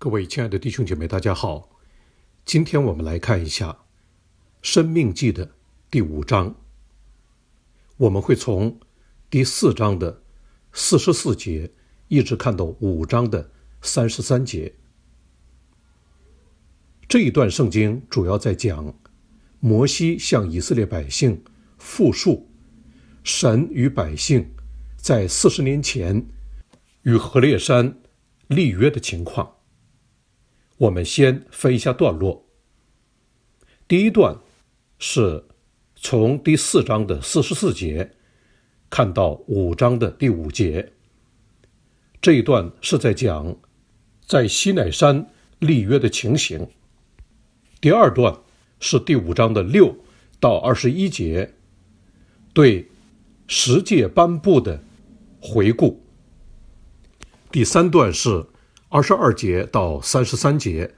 各位亲爱的弟兄姐妹，大家好！今天我们来看一下《生命记》的第五章。我们会从第四章的四十四节一直看到五章的三十三节。这一段圣经主要在讲摩西向以色列百姓复述神与百姓在四十年前与何烈山立约的情况。我们先分一下段落。第一段是从第四章的四十四节看到五章的第五节，这一段是在讲在西乃山立约的情形。第二段是第五章的六到二十一节，对十诫颁布的回顾。第三段是。二十二节到三十三节，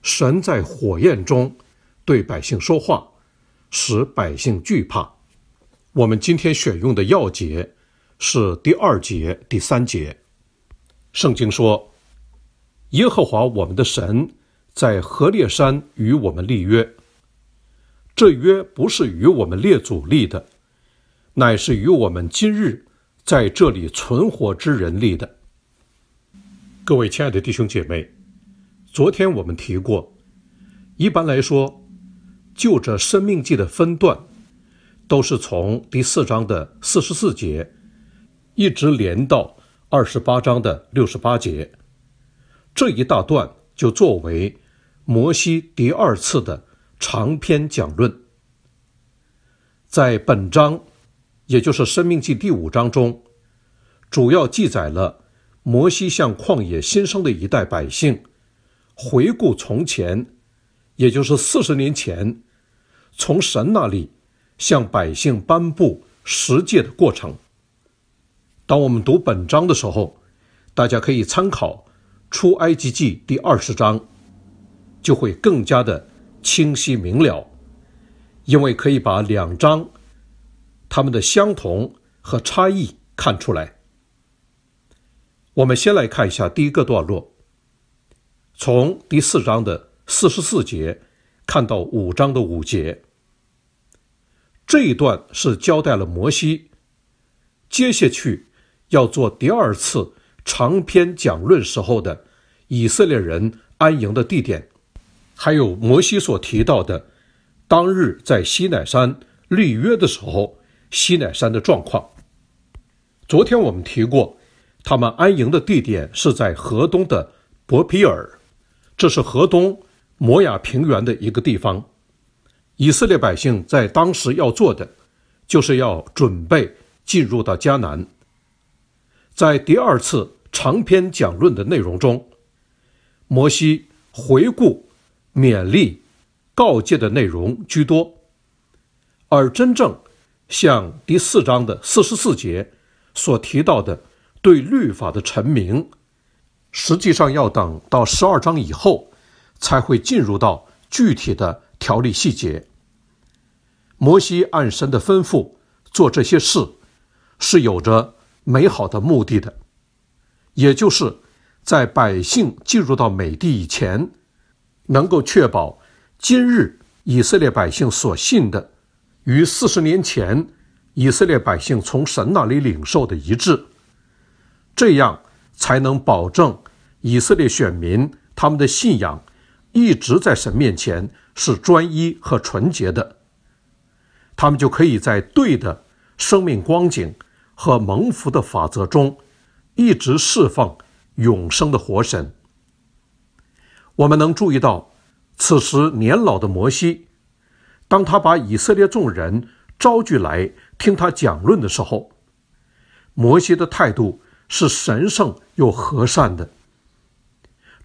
神在火焰中对百姓说话，使百姓惧怕。我们今天选用的要节是第二节、第三节。圣经说：“耶和华我们的神在何烈山与我们立约，这约不是与我们列祖立的，乃是与我们今日在这里存活之人立的。”各位亲爱的弟兄姐妹，昨天我们提过，一般来说，就着《生命记》的分段，都是从第四章的四十四节，一直连到二十八章的六十八节，这一大段就作为摩西第二次的长篇讲论。在本章，也就是《生命记》第五章中，主要记载了。摩西向旷野新生的一代百姓回顾从前，也就是四十年前，从神那里向百姓颁布十诫的过程。当我们读本章的时候，大家可以参考《出埃及记》第二十章，就会更加的清晰明了，因为可以把两章它们的相同和差异看出来。我们先来看一下第一个段落，从第四章的四十四节看到五章的五节，这一段是交代了摩西接下去要做第二次长篇讲论时候的以色列人安营的地点，还有摩西所提到的当日在西奈山立约的时候西奈山的状况。昨天我们提过。他们安营的地点是在河东的伯皮尔，这是河东摩亚平原的一个地方。以色列百姓在当时要做的，就是要准备进入到迦南。在第二次长篇讲论的内容中，摩西回顾、勉励、告诫的内容居多，而真正像第四章的四十四节所提到的。对律法的臣明，实际上要等到十二章以后才会进入到具体的条例细节。摩西按神的吩咐做这些事，是有着美好的目的的，也就是在百姓进入到美地以前，能够确保今日以色列百姓所信的，与四十年前以色列百姓从神那里领受的一致。这样才能保证以色列选民他们的信仰一直在神面前是专一和纯洁的，他们就可以在对的生命光景和蒙福的法则中一直释放永生的活神。我们能注意到，此时年老的摩西，当他把以色列众人招聚来听他讲论的时候，摩西的态度。是神圣又和善的，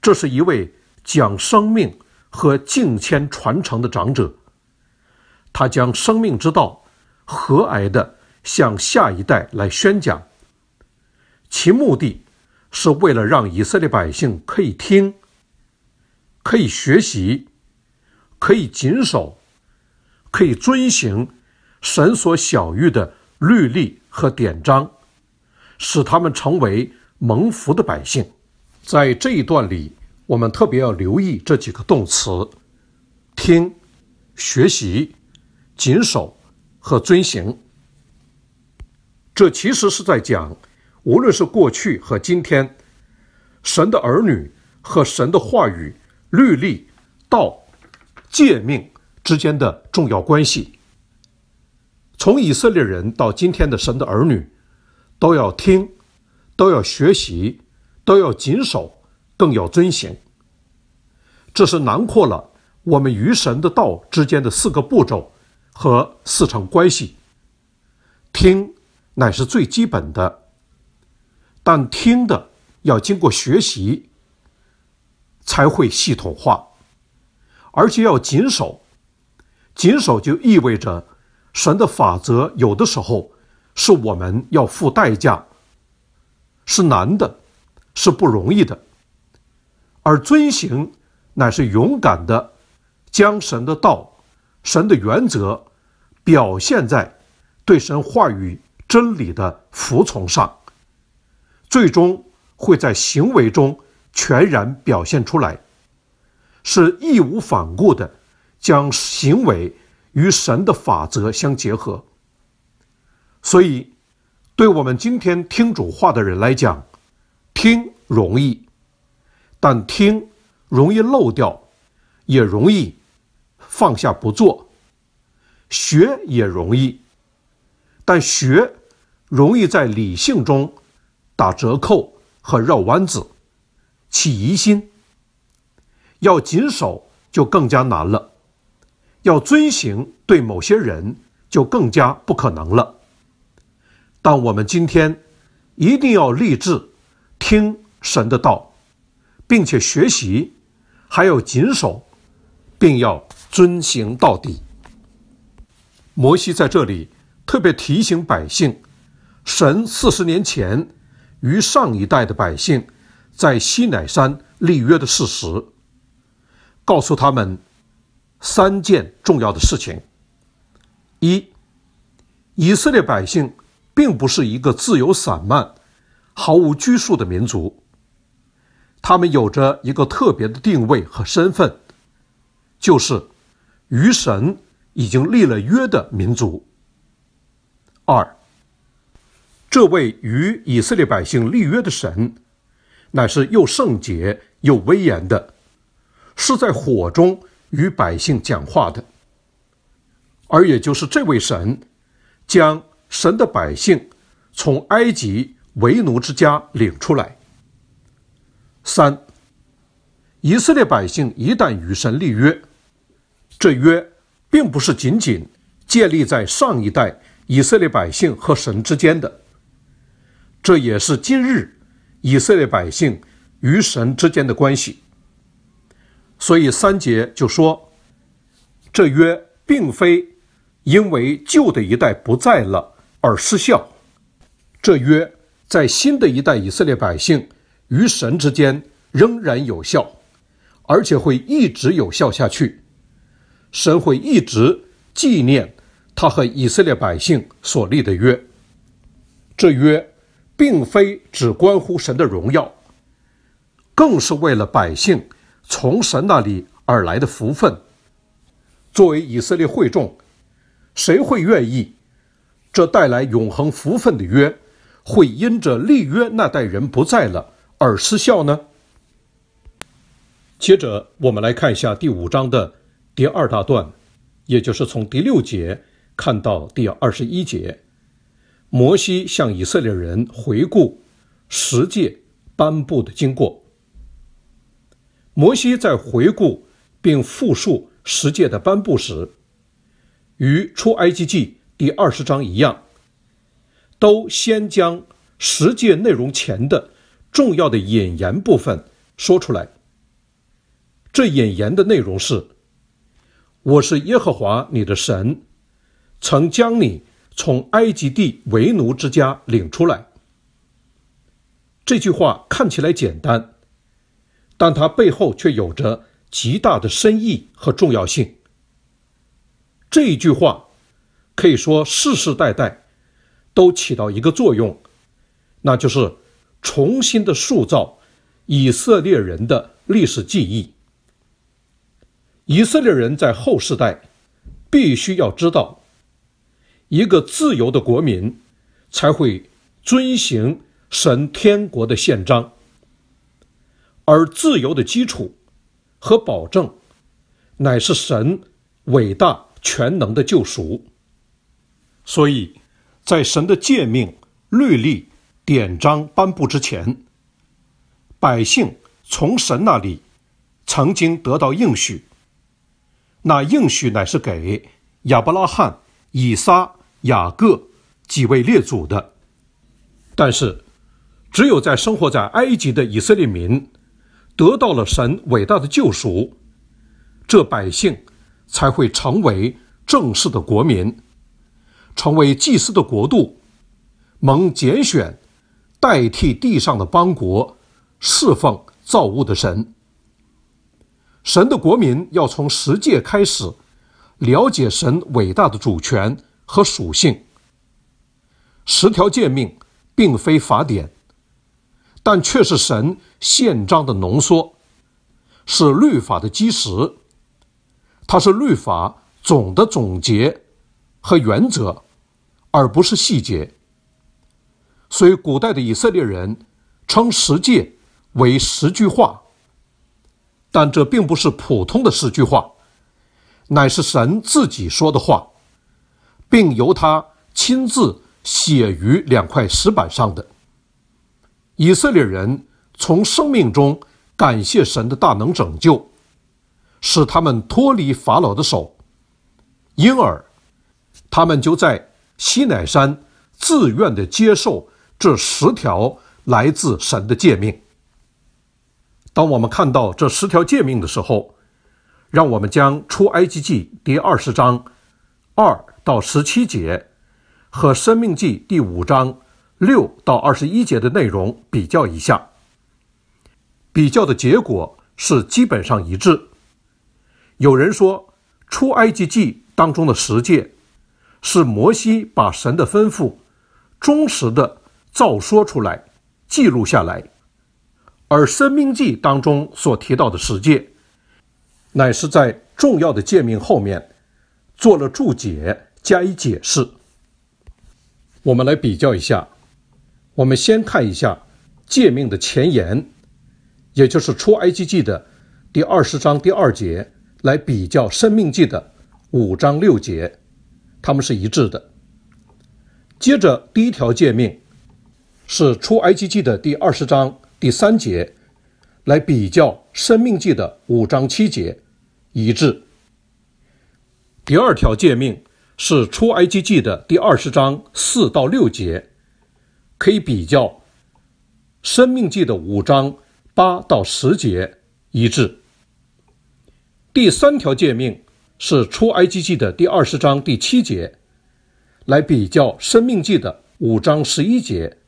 这是一位讲生命和敬谦传承的长者，他将生命之道和蔼的向下一代来宣讲，其目的是为了让以色列百姓可以听、可以学习、可以谨守、可以遵行神所晓谕的律例和典章。使他们成为蒙福的百姓。在这一段里，我们特别要留意这几个动词：听、学习、谨守和遵行。这其实是在讲，无论是过去和今天，神的儿女和神的话语、律例、道、诫命之间的重要关系。从以色列人到今天的神的儿女。都要听，都要学习，都要谨守，更要遵行。这是囊括了我们与神的道之间的四个步骤和四层关系。听乃是最基本的，但听的要经过学习，才会系统化，而且要谨守。谨守就意味着神的法则，有的时候。是我们要付代价，是难的，是不容易的。而遵行乃是勇敢的，将神的道、神的原则表现在对神话语真理的服从上，最终会在行为中全然表现出来，是义无反顾的将行为与神的法则相结合。所以，对我们今天听主话的人来讲，听容易，但听容易漏掉，也容易放下不做；学也容易，但学容易在理性中打折扣和绕弯子，起疑心。要谨守就更加难了，要遵行对某些人就更加不可能了。但我们今天一定要立志听神的道，并且学习，还要谨守，并要遵行到底。摩西在这里特别提醒百姓，神四十年前与上一代的百姓在西乃山立约的事实，告诉他们三件重要的事情：一、以色列百姓。并不是一个自由散漫、毫无拘束的民族。他们有着一个特别的定位和身份，就是与神已经立了约的民族。二，这位与以色列百姓立约的神，乃是又圣洁又威严的，是在火中与百姓讲话的。而也就是这位神将。神的百姓从埃及为奴之家领出来。三以色列百姓一旦与神立约，这约并不是仅仅建立在上一代以色列百姓和神之间的，这也是今日以色列百姓与神之间的关系。所以三节就说，这约并非因为旧的一代不在了。而失效，这约在新的一代以色列百姓与神之间仍然有效，而且会一直有效下去。神会一直纪念他和以色列百姓所立的约。这约并非只关乎神的荣耀，更是为了百姓从神那里而来的福分。作为以色列会众，谁会愿意？这带来永恒福分的约，会因着立约那代人不在了而失效呢？接着，我们来看一下第五章的第二大段，也就是从第六节看到第二十一节。摩西向以色列人回顾十诫颁布的经过。摩西在回顾并复述十诫的颁布时，于出埃及记。第二十章一样，都先将实诫内容前的重要的引言部分说出来。这引言的内容是：“我是耶和华你的神，曾将你从埃及地为奴之家领出来。”这句话看起来简单，但它背后却有着极大的深意和重要性。这一句话。可以说，世世代代都起到一个作用，那就是重新的塑造以色列人的历史记忆。以色列人在后世代，必须要知道，一个自由的国民才会遵行神天国的宪章，而自由的基础和保证，乃是神伟大全能的救赎。所以，在神的诫命、律例、典章颁布之前，百姓从神那里曾经得到应许。那应许乃是给亚伯拉罕、以撒、雅各几位列祖的。但是，只有在生活在埃及的以色列民得到了神伟大的救赎，这百姓才会成为正式的国民。成为祭司的国度，蒙拣选，代替地上的邦国，侍奉造物的神。神的国民要从十诫开始，了解神伟大的主权和属性。十条诫命并非法典，但却是神宪章的浓缩，是律法的基石，它是律法总的总结。和原则，而不是细节。所以，古代的以色列人称十诫为十句话，但这并不是普通的十句话，乃是神自己说的话，并由他亲自写于两块石板上的。以色列人从生命中感谢神的大能拯救，使他们脱离法老的手，因而。他们就在西乃山自愿的接受这十条来自神的诫命。当我们看到这十条诫命的时候，让我们将《出埃及记》第二十章二到十七节和《生命记》第五章六到二十一节的内容比较一下。比较的结果是基本上一致。有人说，《出埃及记》当中的十诫。是摩西把神的吩咐忠实的照说出来，记录下来，而《生命记》当中所提到的十诫，乃是在重要的诫命后面做了注解加以解释。我们来比较一下，我们先看一下诫命的前言，也就是出埃及记的第二十章第二节，来比较《生命记》的五章六节。它们是一致的。接着，第一条界命是出埃及记的第二十章第三节，来比较生命记的五章七节一致。第二条界命是出埃及记的第二十章四到六节，可以比较生命记的五章八到十节一致。第三条界命。是出埃及记的第二十章第七节，来比较生命记的五章十一节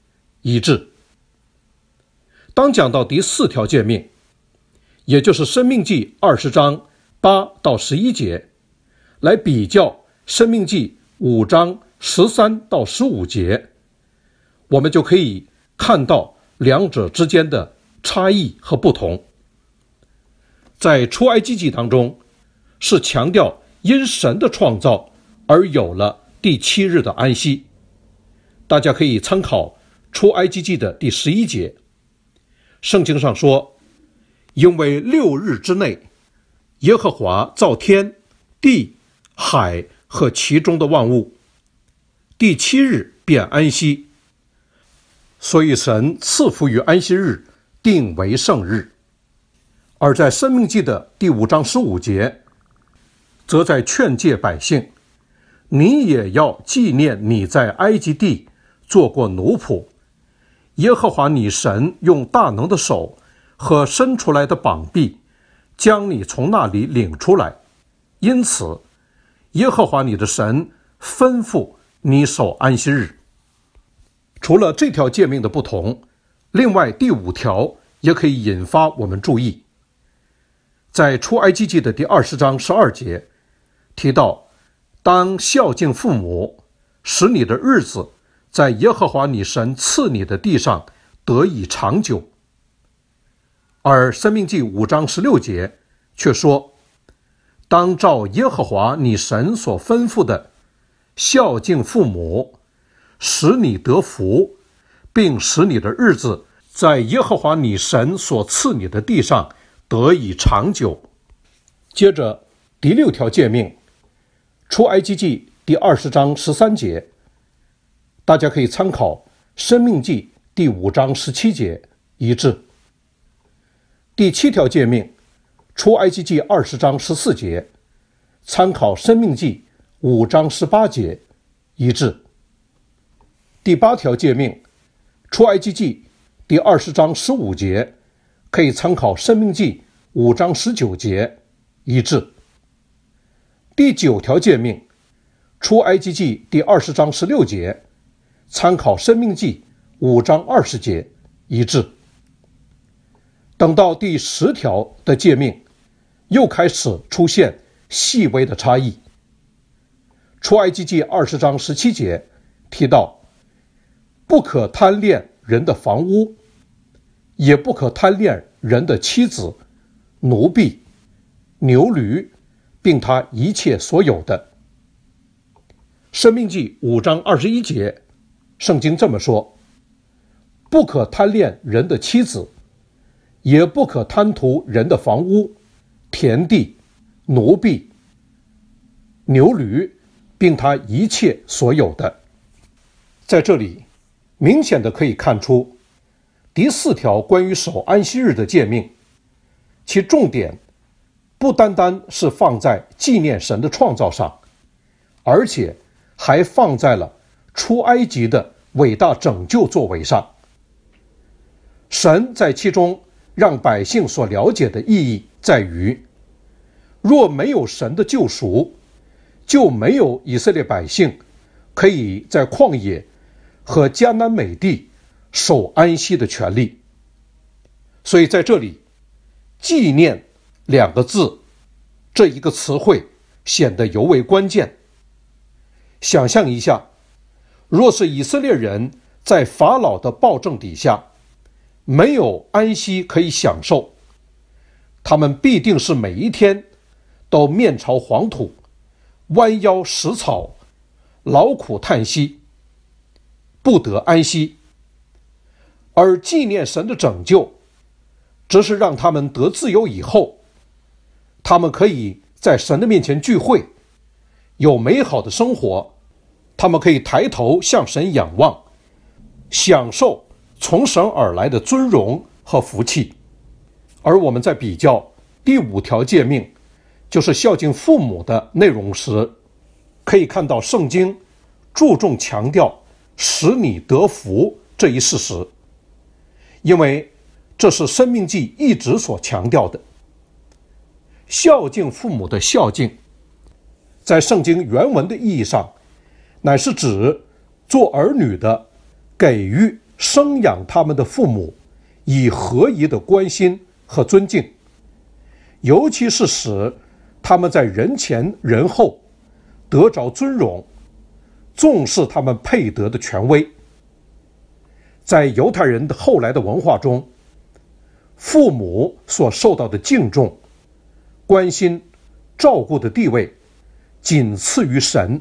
一致。当讲到第四条诫命，也就是生命记二十章八到十一节，来比较生命记五章十三到十五节，我们就可以看到两者之间的差异和不同。在出埃及记当中。是强调因神的创造而有了第七日的安息。大家可以参考出埃及记的第十一节，圣经上说：“因为六日之内，耶和华造天、地、海和其中的万物，第七日便安息，所以神赐福于安息日，定为圣日。”而在生命记的第五章十五节。则在劝诫百姓：“你也要纪念你在埃及地做过奴仆，耶和华你神用大能的手和伸出来的膀臂，将你从那里领出来。因此，耶和华你的神吩咐你守安息日。”除了这条诫命的不同，另外第五条也可以引发我们注意，在出埃及记的第二十章十二节。提到，当孝敬父母，使你的日子在耶和华你神赐你的地上得以长久。而《生命记》五章十六节却说，当照耶和华你神所吩咐的孝敬父母，使你得福，并使你的日子在耶和华你神所赐你的地上得以长久。接着第六条诫命。出埃及记第二十章十三节，大家可以参考《生命记》第五章十七节一致。第七条诫命，出埃及记二十章十四节，参考《生命记》五章十八节一致。第八条诫命，出埃及记第二十章十五节，可以参考《生命记》五章十九节一致。第九条诫命，出埃及记第二十章十六节，参考生命记五章二十节，一致。等到第十条的诫命，又开始出现细微的差异。出埃及记二十章十七节提到，不可贪恋人的房屋，也不可贪恋人的妻子、奴婢、牛驴。并他一切所有的。生命记五章二十一节，圣经这么说：不可贪恋人的妻子，也不可贪图人的房屋、田地、奴婢、牛驴，并他一切所有的。在这里，明显的可以看出第四条关于守安息日的诫命，其重点。不单单是放在纪念神的创造上，而且还放在了出埃及的伟大拯救作为上。神在其中让百姓所了解的意义在于：若没有神的救赎，就没有以色列百姓可以在旷野和迦南美地守安息的权利。所以在这里，纪念。两个字，这一个词汇显得尤为关键。想象一下，若是以色列人在法老的暴政底下没有安息可以享受，他们必定是每一天都面朝黄土，弯腰拾草，劳苦叹息，不得安息。而纪念神的拯救，则是让他们得自由以后。他们可以在神的面前聚会，有美好的生活；他们可以抬头向神仰望，享受从神而来的尊荣和福气。而我们在比较第五条诫命，就是孝敬父母的内容时，可以看到圣经注重强调使你得福这一事实，因为这是《生命记》一直所强调的。孝敬父母的孝敬，在圣经原文的意义上，乃是指做儿女的给予生养他们的父母以合宜的关心和尊敬，尤其是使他们在人前人后得着尊荣，重视他们配得的权威。在犹太人的后来的文化中，父母所受到的敬重。关心、照顾的地位，仅次于神。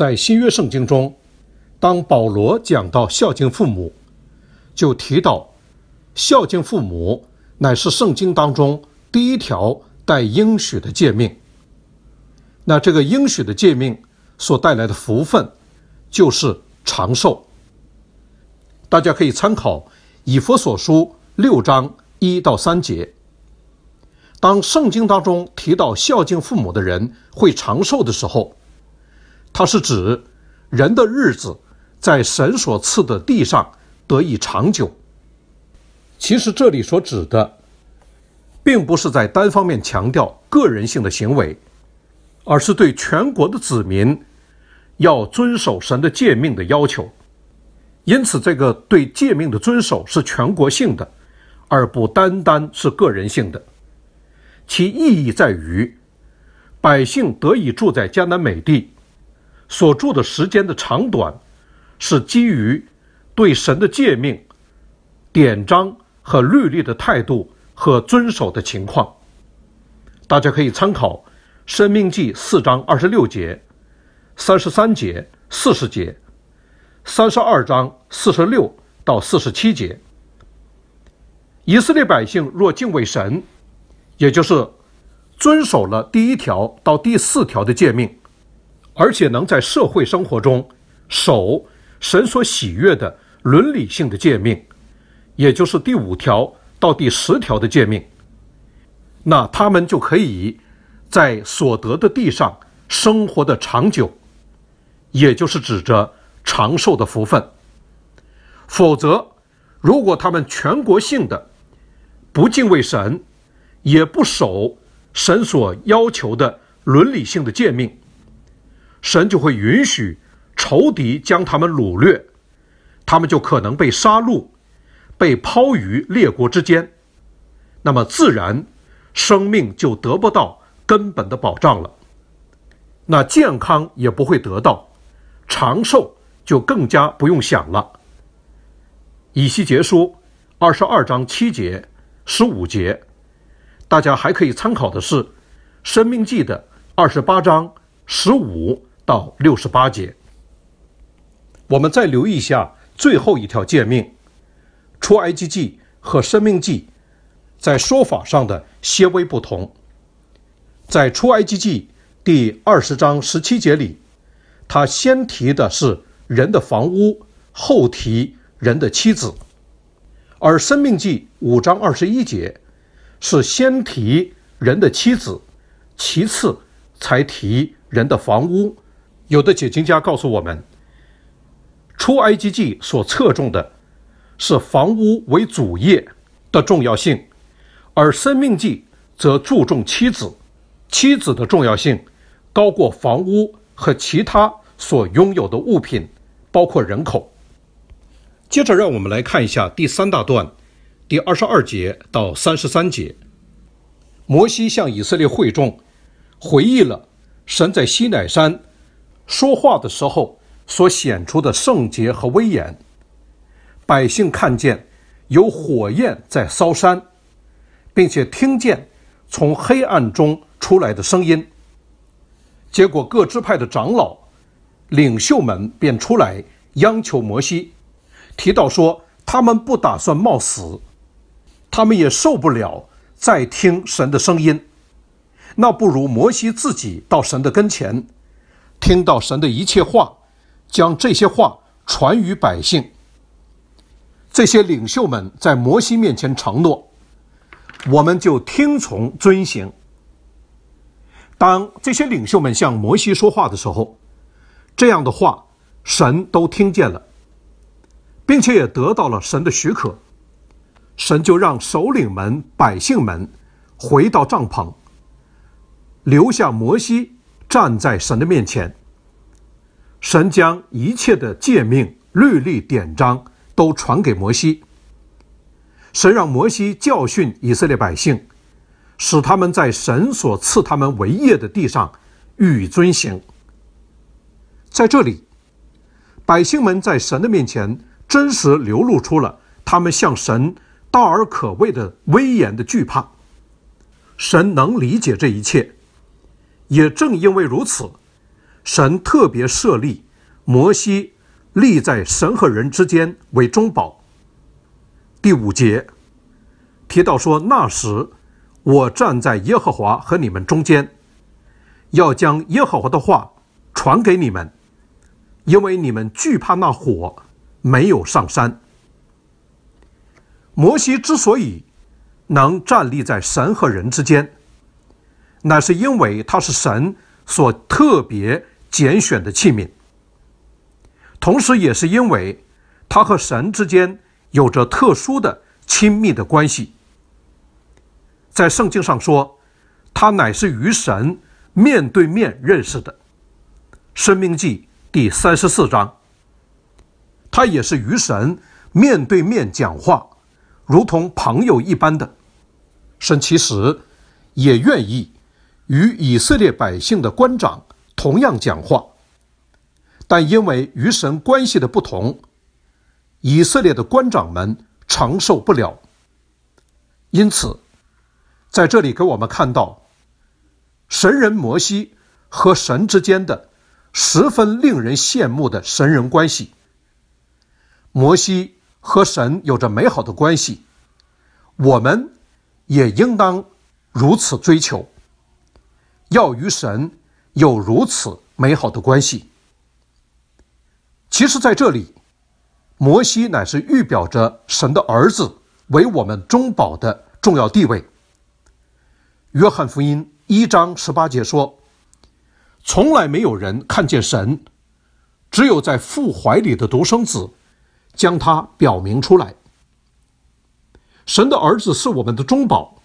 在新约圣经中，当保罗讲到孝敬父母，就提到孝敬父母乃是圣经当中第一条带应许的诫命。那这个应许的诫命所带来的福分，就是长寿。大家可以参考以佛所书六章一到三节。当圣经当中提到孝敬父母的人会长寿的时候。它是指人的日子在神所赐的地上得以长久。其实这里所指的，并不是在单方面强调个人性的行为，而是对全国的子民要遵守神的诫命的要求。因此，这个对诫命的遵守是全国性的，而不单单是个人性的。其意义在于，百姓得以住在迦南美地。所住的时间的长短，是基于对神的诫命、典章和律例的态度和遵守的情况。大家可以参考《生命记》四章二十六节、三十三节、四十节、三十二章四十六到四十七节。以色列百姓若敬畏神，也就是遵守了第一条到第四条的诫命。而且能在社会生活中守神所喜悦的伦理性的诫命，也就是第五条到第十条的诫命，那他们就可以在所得的地上生活的长久，也就是指着长寿的福分。否则，如果他们全国性的不敬畏神，也不守神所要求的伦理性的诫命。神就会允许仇敌将他们掳掠，他们就可能被杀戮，被抛于列国之间，那么自然生命就得不到根本的保障了，那健康也不会得到，长寿就更加不用想了。以西结书二十二章七节十五节，大家还可以参考的是《生命记》的二十八章十五。到六十八节，我们再留意一下最后一条诫命，《出埃及记》和《生命记》在说法上的些微不同。在《出埃及记》第二十章十七节里，他先提的是人的房屋，后提人的妻子；而《生命记》五章二十一节是先提人的妻子，其次才提人的房屋。有的解经家告诉我们，出埃及记所侧重的是房屋为主业的重要性，而生命记则注重妻子，妻子的重要性高过房屋和其他所拥有的物品，包括人口。接着，让我们来看一下第三大段，第二十二节到三十三节，摩西向以色列会众回忆了神在西乃山。说话的时候所显出的圣洁和威严，百姓看见有火焰在烧山，并且听见从黑暗中出来的声音。结果，各支派的长老、领袖们便出来央求摩西，提到说他们不打算冒死，他们也受不了再听神的声音，那不如摩西自己到神的跟前。听到神的一切话，将这些话传于百姓。这些领袖们在摩西面前承诺，我们就听从遵行。当这些领袖们向摩西说话的时候，这样的话神都听见了，并且也得到了神的许可。神就让首领们、百姓们回到帐篷，留下摩西。站在神的面前，神将一切的诫命、律例、典章都传给摩西。神让摩西教训以色列百姓，使他们在神所赐他们为业的地上予以遵行。在这里，百姓们在神的面前，真实流露出了他们向神大而可畏的威严的惧怕。神能理解这一切。也正因为如此，神特别设立摩西立在神和人之间为中保。第五节提到说：“那时我站在耶和华和你们中间，要将耶和华的话传给你们，因为你们惧怕那火，没有上山。”摩西之所以能站立在神和人之间。乃是因为它是神所特别拣选的器皿，同时也是因为它和神之间有着特殊的亲密的关系。在圣经上说，它乃是与神面对面认识的，《生命记》第三十四章。它也是与神面对面讲话，如同朋友一般的。神其实也愿意。与以色列百姓的官长同样讲话，但因为与神关系的不同，以色列的官长们承受不了。因此，在这里给我们看到，神人摩西和神之间的十分令人羡慕的神人关系。摩西和神有着美好的关系，我们也应当如此追求。要与神有如此美好的关系，其实，在这里，摩西乃是预表着神的儿子为我们中保的重要地位。约翰福音一章十八节说：“从来没有人看见神，只有在父怀里的独生子将他表明出来。”神的儿子是我们的中保，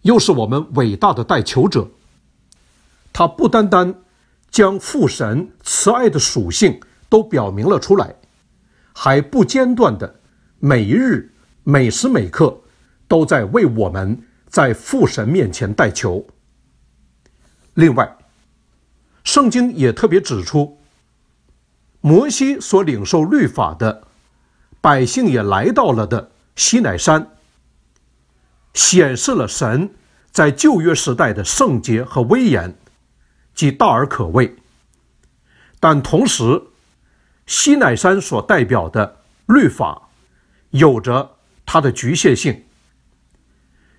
又是我们伟大的代求者。他不单单将父神慈爱的属性都表明了出来，还不间断的每一日每时每刻都在为我们在父神面前代求。另外，圣经也特别指出，摩西所领受律法的百姓也来到了的西乃山，显示了神在旧约时代的圣洁和威严。即大而可畏，但同时，西乃山所代表的律法，有着它的局限性，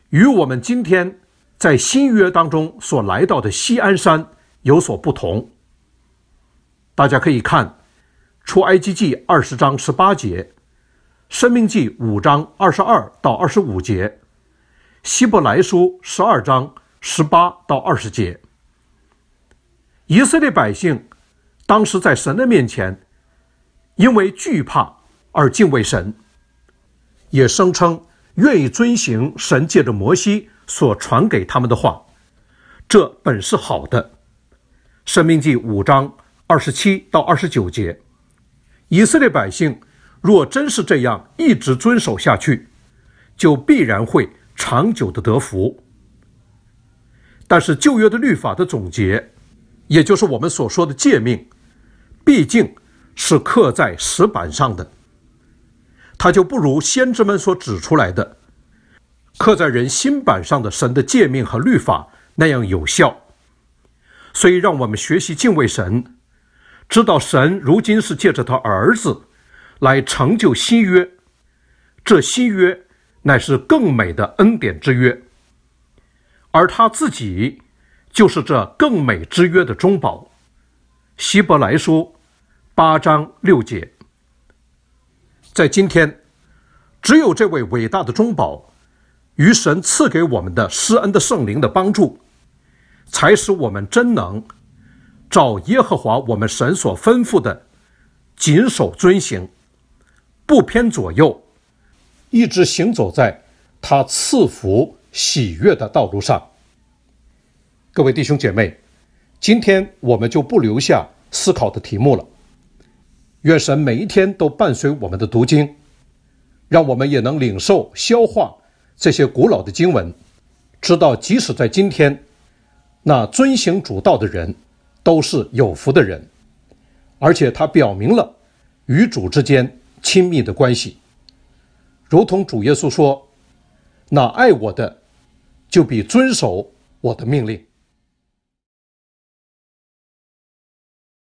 与我们今天在新约当中所来到的西安山有所不同。大家可以看出埃及记》二十章十八节，生命记五章二十二到二十五节，希伯来书十二章十八到二十节。以色列百姓当时在神的面前，因为惧怕而敬畏神，也声称愿意遵行神借着摩西所传给他们的话，这本是好的。申命记五章二十七到二十九节，以色列百姓若真是这样一直遵守下去，就必然会长久的得福。但是旧约的律法的总结。也就是我们所说的诫命，毕竟是刻在石板上的，它就不如先知们所指出来的刻在人心板上的神的诫命和律法那样有效。所以，让我们学习敬畏神，知道神如今是借着他儿子来成就新约，这新约乃是更美的恩典之约，而他自己。就是这更美之约的中保，希伯来书八章六节。在今天，只有这位伟大的中保与神赐给我们的施恩的圣灵的帮助，才使我们真能照耶和华我们神所吩咐的，谨守遵行，不偏左右，一直行走在他赐福喜悦的道路上。各位弟兄姐妹，今天我们就不留下思考的题目了。愿神每一天都伴随我们的读经，让我们也能领受、消化这些古老的经文，知道即使在今天，那遵行主道的人都是有福的人，而且他表明了与主之间亲密的关系，如同主耶稣说：“那爱我的，就比遵守我的命令。”